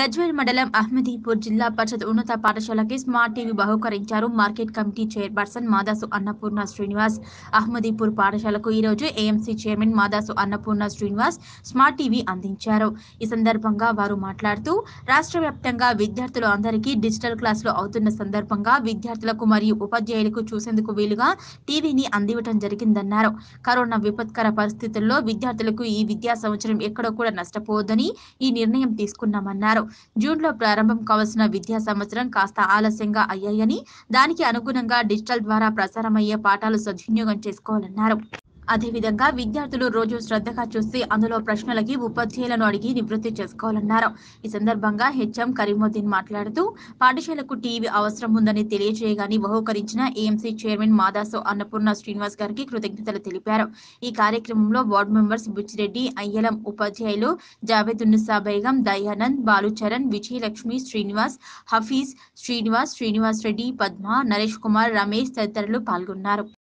గజ్వేల్ మండలం అహ్మదీపూర్ జిల్లా పరిషత్ ఉన్నత పాఠశాలకి స్మార్ట్ టీవీ బహుకరించారు market committee chairperson Madasu Annapurna Srinivas Ahmadipur పాఠశాలకు ఈరోజు AMC chairman Madasu Annapurna Srinivas smart TV అందించారు ఈ సందర్భంగా వారు మాట్లాడుతూ రాష్ట్ర వ్యాప్తంగా విద్యార్థులు అందరికీ డిజిటల్ క్లాసులు అవుతున్న సందర్భంగా విద్యార్థులకు మరియు ఉపాధ్యాయులకు చూసేందుకు వీలుగా టీవీని అందివ్వటం జరిగిందన్నారు కరోనా విపత్కర పరిస్థితుల్లో విద్యార్థులకు ఈ విద్యా సంవత్సరం ఎక్కడో కూడా నష్టపోవద్దని ఈ నిర్ణయం తీసుకున్నామన్నారు జూన్లో ప్రారంభం కావాల్సిన విద్యా సంవత్సరం కాస్త ఆలస్యంగా అయ్యాయని దానికి అనుగుణంగా డిజిటల్ ద్వారా ప్రసారమయ్యే పాఠాలు సద్వినియోగం చేసుకోవాలన్నారు అదేవిధంగా విద్యార్థులు రోజు శ్రద్ధగా చూసి అందులో ప్రశ్నలకి ఉపాధ్యాయులను అడిగి నివృత్తి చేసుకోవాలన్నారు ఈ సందర్భంగా హెచ్ఎం కరీముద్దీన్ మాట్లాడుతూ పాఠశాలకు టీవీ అవసరం ఉందని తెలియజేయగాని బహుకరించిన ఏఎంసీ చైర్మన్ మాదాసు అన్నపూర్ణ శ్రీనివాస్ గారికి కృతజ్ఞతలు తెలిపారు ఈ కార్యక్రమంలో వార్డు మెంబర్స్ బుచ్చిరెడ్డి అయ్యలం ఉపాధ్యాయులు జావేదున్నిసా బేగం దయానంద్ బాలుచరణ్ విజయలక్ష్మి శ్రీనివాస్ హఫీజ్ శ్రీనివాస్ శ్రీనివాస్ రెడ్డి పద్మ నరేష్ కుమార్ రమేష్ తదితరులు పాల్గొన్నారు